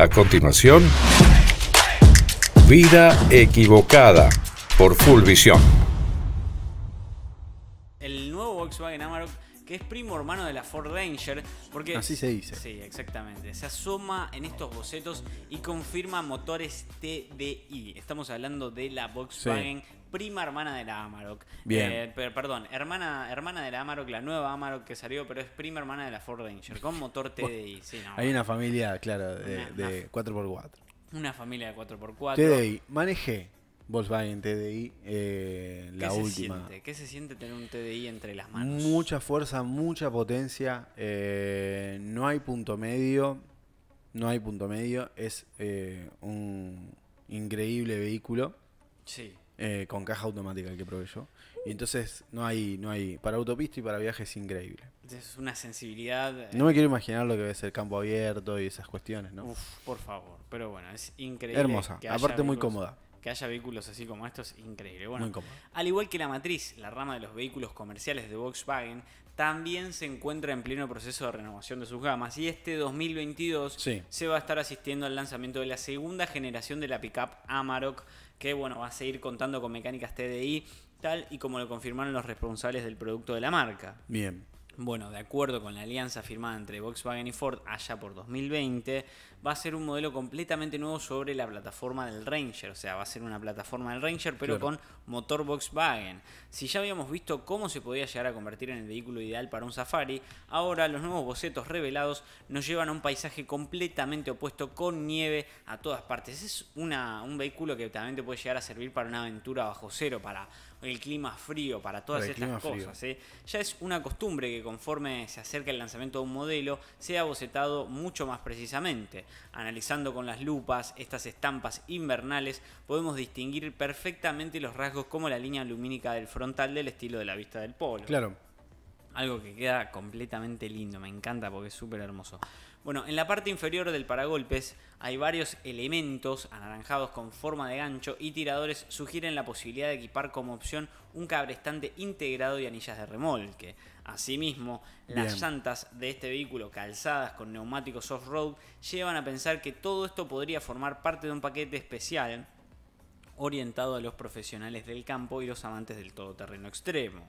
A continuación, Vida equivocada por Full Visión. El nuevo Volkswagen Amarok que es primo hermano de la Ford Ranger, porque... Así se dice. Sí, exactamente. Se asoma en estos bocetos y confirma motores TDI. Estamos hablando de la Volkswagen prima hermana de la Amarok. Bien. Eh, perdón, hermana, hermana de la Amarok, la nueva Amarok que salió, pero es prima hermana de la Ford Ranger, con motor TDI. Hay una familia, claro, de, 4x4. Una familia de 4x4. TDI, maneje. Volkswagen TDI, eh, la ¿Qué última. Se siente? ¿Qué se siente tener un TDI entre las manos? Mucha fuerza, mucha potencia, eh, no hay punto medio, no hay punto medio, es eh, un increíble vehículo. Sí. con caja automática el que probé yo. Y entonces no hay, no hay, para autopista y para viaje es increíble. Es una sensibilidad. No me quiero imaginar lo que debe ser campo abierto y esas cuestiones, ¿no? Uf, por favor. Pero bueno, es increíble. Hermosa, aparte muy cómoda haya vehículos así como estos, increíble. Bueno, al igual que la matriz, la rama de los vehículos comerciales de Volkswagen, también se encuentra en pleno proceso de renovación de sus gamas y este 2022 se va a estar asistiendo al lanzamiento de la segunda generación de la pickup Amarok, que bueno, va a seguir contando con mecánicas TDI, tal y como lo confirmaron los responsables del producto de la marca. Bien. Bueno, de acuerdo con la alianza firmada entre Volkswagen y Ford allá por 2020, va a ser un modelo completamente nuevo sobre la plataforma del Ranger. O sea, va a ser una plataforma del Ranger, pero con motor Volkswagen. Si ya habíamos visto cómo se podía llegar a convertir en el vehículo ideal para un safari, ahora los nuevos bocetos revelados nos llevan a un paisaje completamente opuesto con nieve a todas partes. Es una, un vehículo que también puede llegar a servir para una aventura bajo cero, para el clima frío, para todas estas cosas. ¿eh? Ya es una costumbre que conforme se acerca el lanzamiento de un modelo, sea bocetado mucho más precisamente. Analizando con las lupas estas estampas invernales, podemos distinguir perfectamente los rasgos como la línea lumínica del frontal del estilo de la vista del polo. Claro. Algo que queda completamente lindo, me encanta porque es súper hermoso. Bueno, en la parte inferior del paragolpes hay varios elementos anaranjados con forma de gancho y tiradores sugieren la posibilidad de equipar como opción un cabrestante integrado y anillas de remolque. Asimismo, las llantas de este vehículo calzadas con neumáticos off-road llevan a pensar que todo esto podría formar parte de un paquete especial orientado a los profesionales del campo y los amantes del todoterreno extremo.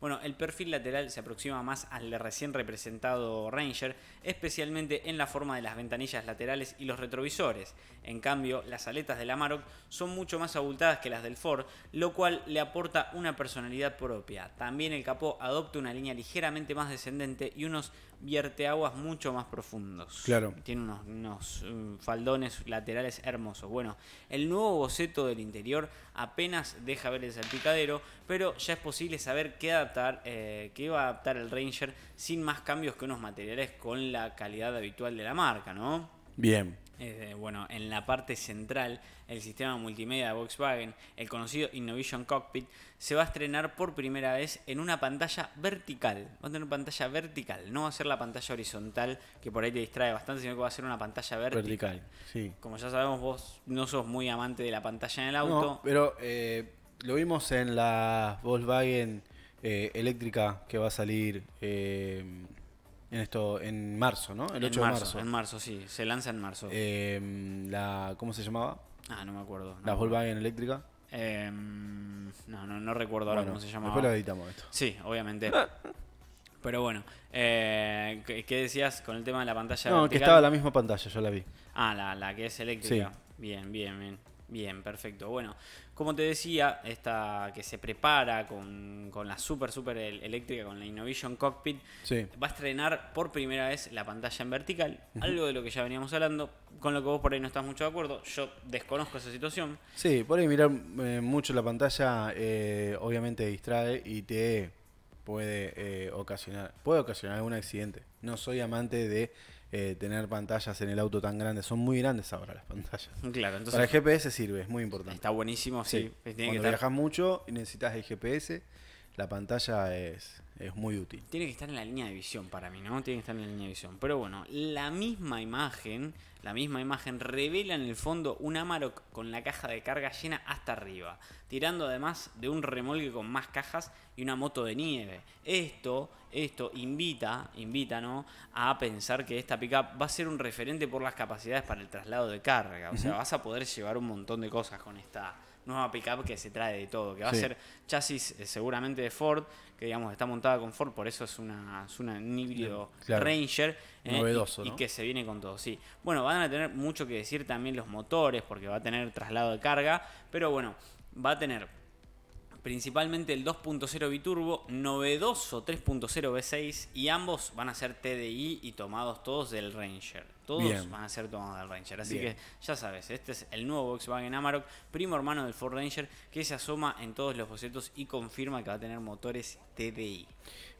Bueno, el perfil lateral se aproxima más al recién representado Ranger, especialmente en la forma de las ventanillas laterales y los retrovisores. En cambio, las aletas de la Amarok son mucho más abultadas que las del Ford, lo cual le aporta una personalidad propia. También el capó adopta una línea ligeramente más descendente y unos vierteaguas mucho más profundos. Claro. Tiene unos, eh, faldones laterales hermosos. Bueno, el nuevo boceto del interior apenas deja ver el salpicadero, pero ya es posible saber qué eh, que iba a adaptar el Ranger sin más cambios que unos materiales con la calidad habitual de la marca, ¿no? Bien. bueno, en la parte central, el sistema multimedia de Volkswagen, el conocido Innovation Cockpit, se va a estrenar por primera vez en una pantalla vertical. Va a tener una pantalla vertical, no va a ser la pantalla horizontal, que por ahí te distrae bastante, sino que va a ser una pantalla vertical. Vertical, sí. Como ya sabemos, vos no sos muy amante de la pantalla en el auto. No, pero eh, lo vimos en la Volkswagen eh, eléctrica que va a salir eh, en esto en marzo, ¿no? en marzo, En marzo, sí. Se lanza en marzo. Em, la, ¿Cómo se llamaba? Ah, no me acuerdo. la Volkswagen eléctrica. Em, no, no, recuerdo ahora cómo se llamaba. Después lo editamos esto. Sí, obviamente. Pero bueno, eh, ¿qué decías con el tema de la pantalla? No, que estaba la misma pantalla, yo la vi. Ah, la, la que es eléctrica. Bien, bien, bien. Bien, perfecto. Bueno, como te decía, esta que se prepara con, la super, super eléctrica, con la Innovation Cockpit, va a estrenar por primera vez la pantalla en vertical, algo de lo que ya veníamos hablando, con lo que vos por ahí no estás mucho de acuerdo, yo desconozco esa situación. Sí, por ahí mirar eh, mucho la pantalla eh, obviamente distrae y te puede eh, ocasionar, puede ocasionar algún accidente. No soy amante de eh, tener pantallas en el auto tan grandes. Son muy grandes ahora las pantallas. Claro, Para el GPS sirve, es muy importante. Está buenísimo, sí. Cuando viajas mucho y necesitas el GPS, la pantalla es es muy útil. Tiene que estar en la línea de visión para mí, ¿no? Tiene que estar en la línea de visión. Pero bueno, la misma imagen, la misma imagen revela en el fondo un Amarok con la caja de carga llena hasta arriba, tirando además de un remolque con más cajas y una moto de nieve. Esto, esto invita, invita, ¿no? A pensar que esta pickup va a ser un referente por las capacidades para el traslado de carga. O sea, vas a poder llevar un montón de cosas con esta nueva pickup que se trae de todo, que va a ser chasis eh, seguramente de Ford, que digamos está montada con Ford, por eso es una, un híbrido Ranger. Eh, novedoso, y, que se viene con todo, sí. Bueno, van a tener mucho que decir también los motores, porque va a tener traslado de carga, pero bueno, va a tener principalmente el 2.0 biturbo, novedoso 3.0 V6 y ambos van a ser TDI y tomados todos del Ranger. Todos van a ser tomados del Ranger. Así que ya sabes, este es el nuevo Volkswagen Amarok, primo hermano del Ford Ranger, que se asoma en todos los bocetos y confirma que va a tener motores TDI.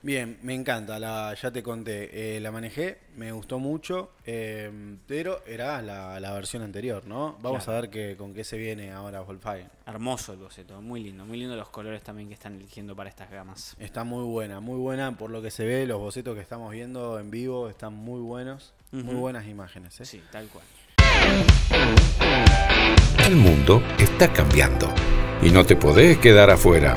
Bien, me encanta, ya te conté, eh, la manejé, me gustó mucho, eh, pero era la, versión anterior, ¿no? Vamos a ver con qué se viene ahora Volkswagen. Hermoso el boceto, muy lindo, muy lindo los colores también que están eligiendo para estas gamas. Está muy buena, muy buena por lo que se ve, los bocetos que estamos viendo en vivo están muy buenos, muy buenas imágenes. ¿eh? tal cual. El mundo está cambiando y no te podés quedar afuera.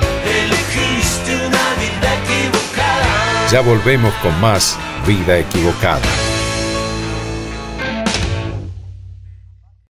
Ya volvemos con más Vida Equivocada.